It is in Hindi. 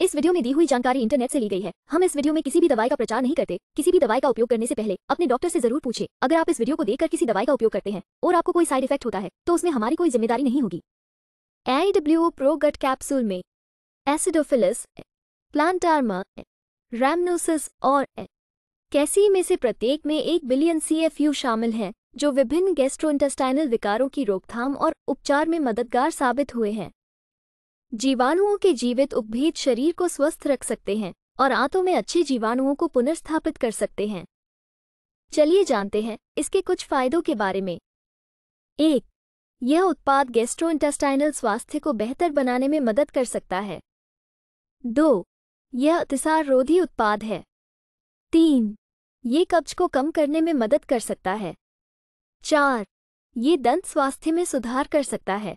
इस वीडियो में दी हुई जानकारी इंटरनेट से ली गई है हम इस वीडियो में किसी भी दवाई का प्रचार नहीं करते किसी भी दवाई का उपयोग करने से पहले अपने डॉक्टर से जरूर पूछे अगर आप इस वीडियो को देखकर किसी दवाई का उपयोग करते हैं और आपको कोई साइड इफेक्ट होता है तो उसमें हमारी कोई जिम्मेदारी नहीं होगी आई डब्ल्यू प्रोगट कैप्सूल में एसिडोफिलस प्लांटार्मा रैमनोसिस और कैसी में से प्रत्येक में एक बिलियन सी शामिल हैं जो विभिन्न गैस्ट्रोइंटेस्टाइनल विकारों की रोकथाम और उपचार में मददगार साबित हुए हैं जीवाणुओं के जीवित उपभेद शरीर को स्वस्थ रख सकते हैं और आंतों में अच्छे जीवाणुओं को पुनर्स्थापित कर सकते हैं चलिए जानते हैं इसके कुछ फायदों के बारे में एक यह उत्पाद गेस्ट्रोइंटेस्टाइनल स्वास्थ्य को बेहतर बनाने में मदद कर सकता है दो यह अतिसार रोधी उत्पाद है तीन ये कब्ज को कम करने में मदद कर सकता है चार ये दंत स्वास्थ्य में सुधार कर सकता है